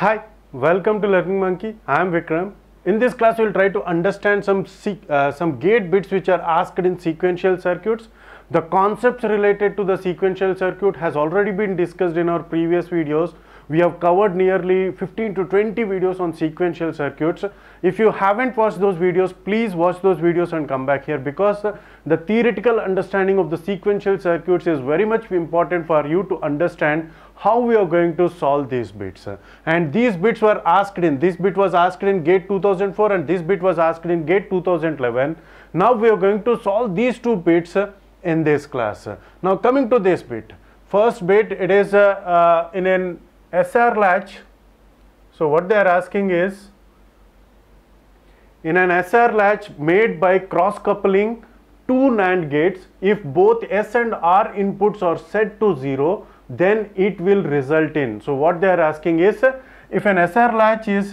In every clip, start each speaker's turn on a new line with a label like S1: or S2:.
S1: Hi, welcome to Learning Monkey. I am Vikram. In this class, we will try to understand some, uh, some gate bits which are asked in sequential circuits. The concepts related to the sequential circuit has already been discussed in our previous videos. We have covered nearly 15 to 20 videos on sequential circuits. If you haven't watched those videos, please watch those videos and come back here because uh, the theoretical understanding of the sequential circuits is very much important for you to understand how we are going to solve these bits and these bits were asked in this bit was asked in gate 2004 and this bit was asked in gate 2011 now we are going to solve these two bits uh, in this class now coming to this bit first bit it is uh, uh, in an SR latch. So, what they are asking is in an SR latch made by cross coupling two NAND gates, if both S and R inputs are set to 0, then it will result in. So, what they are asking is if an SR latch is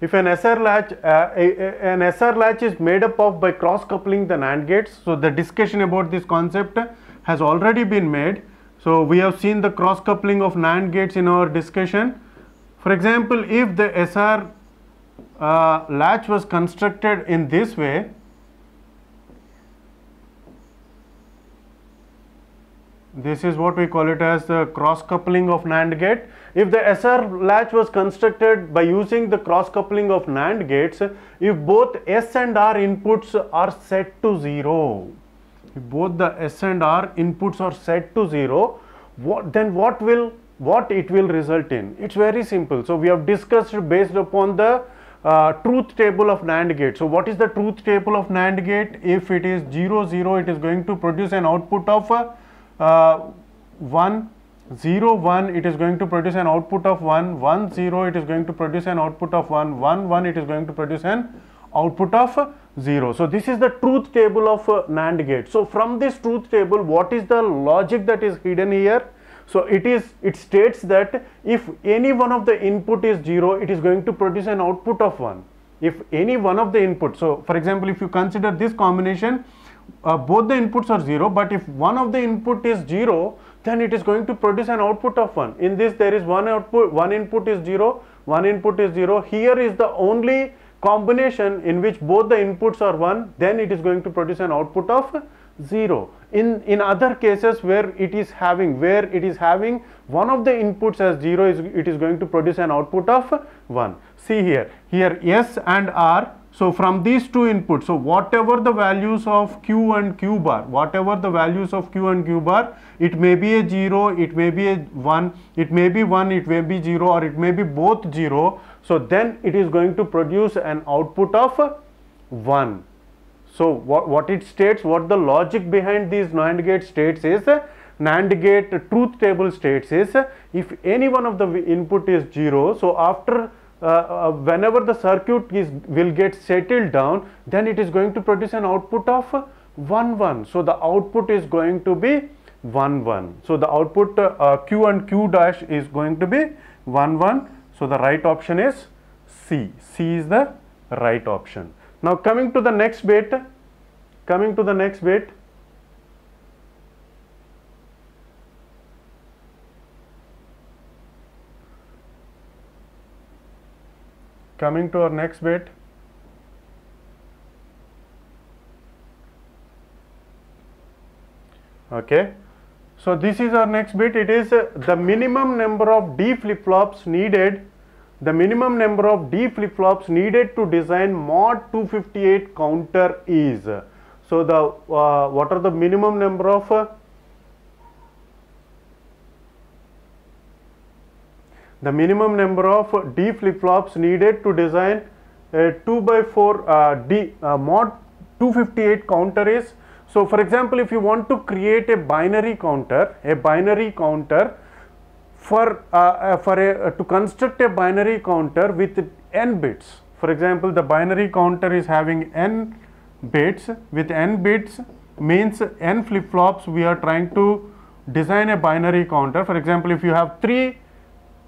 S1: if an SR latch uh, an SR latch is made up of by cross coupling the NAND gates. So, the discussion about this concept has already been made. So we have seen the cross coupling of NAND gates in our discussion. For example, if the SR uh, latch was constructed in this way, this is what we call it as the cross coupling of NAND gate. If the SR latch was constructed by using the cross coupling of NAND gates, if both S and R inputs are set to 0, if both the S and R inputs are set to 0, what, then what will what it will result in? It's very simple. So we have discussed based upon the uh, truth table of NAND gate. So what is the truth table of NAND gate? If it is 0, 0, it is going to produce an output of uh, uh, 1, 0, 1, it is going to produce an output of 1, 1, 0, it is going to produce an output of 1, 1, 1, it is going to produce an output of 0. So this is the truth table of uh, NAND gate. So from this truth table, what is the logic that is hidden here? So it is it states that if any one of the input is 0, it is going to produce an output of 1. If any one of the input, so for example, if you consider this combination, uh, both the inputs are 0, but if one of the input is 0, then it is going to produce an output of 1. In this, there is one output, one input is 0, one input is 0. Here is the only combination in which both the inputs are 1 then it is going to produce an output of 0 in in other cases where it is having where it is having one of the inputs as 0 is it is going to produce an output of 1 see here here s and r so from these two inputs, so whatever the values of Q and Q bar, whatever the values of Q and Q bar, it may be a 0, it may be a 1, it may be 1, it may be 0 or it may be both 0. So then it is going to produce an output of 1. So what, what it states, what the logic behind these NAND gate states is, NAND gate truth table states is, if any one of the input is 0, so after uh, uh, whenever the circuit is, will get settled down, then it is going to produce an output of 1, 1. So, the output is going to be 1, 1. So, the output uh, uh Q and Q dash is going to be 1, 1. So, the right option is C. C is the right option. Now, coming to the next bit, coming to the next bit, Coming to our next bit, okay. So, this is our next bit, it is uh, the minimum number of D flip-flops needed, the minimum number of D flip-flops needed to design mod 258 counter is. So, the uh, what are the minimum number of uh, the minimum number of D flip-flops needed to design a 2 by 4 uh, D uh, mod 258 counter is so for example if you want to create a binary counter a binary counter for uh, uh for a, to construct a binary counter with n bits for example the binary counter is having n bits with n bits means n flip-flops we are trying to design a binary counter for example if you have three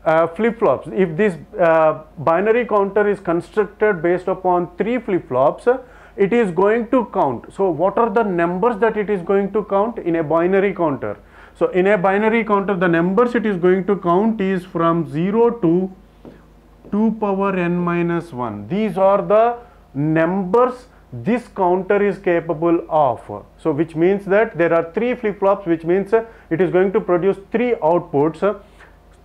S1: uh, flip-flops. If this uh, binary counter is constructed based upon three flip-flops, it is going to count. So, what are the numbers that it is going to count in a binary counter? So, in a binary counter, the numbers it is going to count is from 0 to 2 power n minus 1. These are the numbers this counter is capable of. So, which means that there are three flip-flops, which means it is going to produce three outputs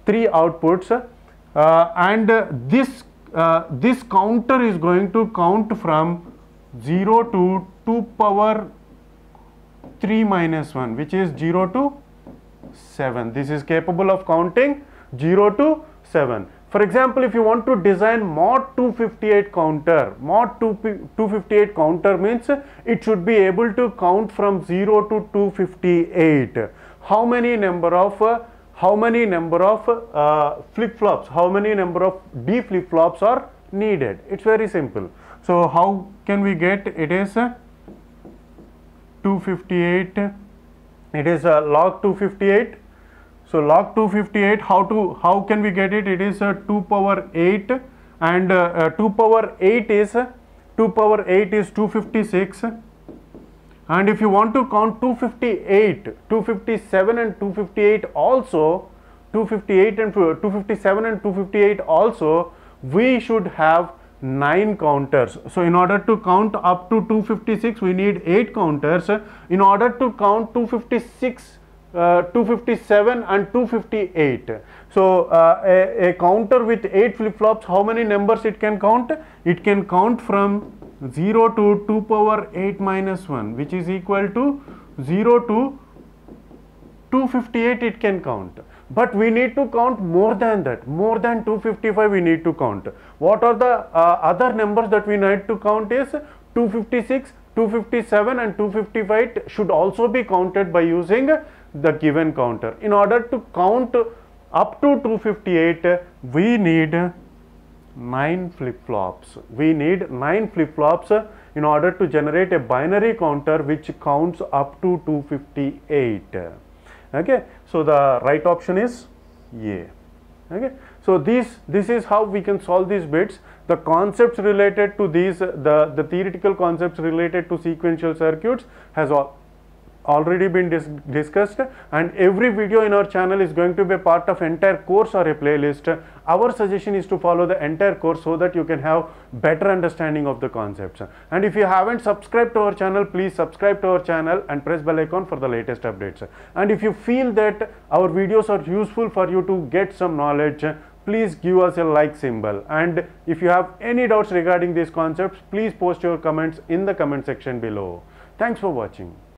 S1: three outputs uh, and this uh, this counter is going to count from 0 to 2 power 3 minus 1 which is 0 to 7 this is capable of counting 0 to 7 for example if you want to design mod 258 counter mod 258 counter means it should be able to count from 0 to 258 how many number of uh, how many number of uh, flip-flops, how many number of D flip-flops are needed. It's very simple. So how can we get it is uh, 258 it is uh, log 258 so log 258 how to how can we get it it is uh, 2 power 8 and uh, uh, uh 2 power 8 is 2 power 8 is 256 and if you want to count 258 257 and 258 also 258 and 257 and 258 also we should have 9 counters. So, in order to count up to 256 we need 8 counters. In order to count 256 uh, 257 and 258. So, uh, a, a counter with 8 flip flops how many numbers it can count? It can count from 0 to 2 power 8 minus 1 which is equal to 0 to 258 it can count. But we need to count more than that, more than 255 we need to count. What are the uh, other numbers that we need to count is 256, 257 and 258 should also be counted by using the given counter. In order to count up to 258 we need 9 flip-flops. We need 9 flip-flops in order to generate a binary counter which counts up to 258. Okay, so the right option is A. Okay, so this this is how we can solve these bits. The concepts related to these, the, the theoretical concepts related to sequential circuits has all already been dis discussed and every video in our channel is going to be part of entire course or a playlist. Our suggestion is to follow the entire course so that you can have better understanding of the concepts. And if you haven't subscribed to our channel, please subscribe to our channel and press bell icon for the latest updates. And if you feel that our videos are useful for you to get some knowledge, please give us a like symbol and if you have any doubts regarding these concepts please post your comments in the comment section below thanks for watching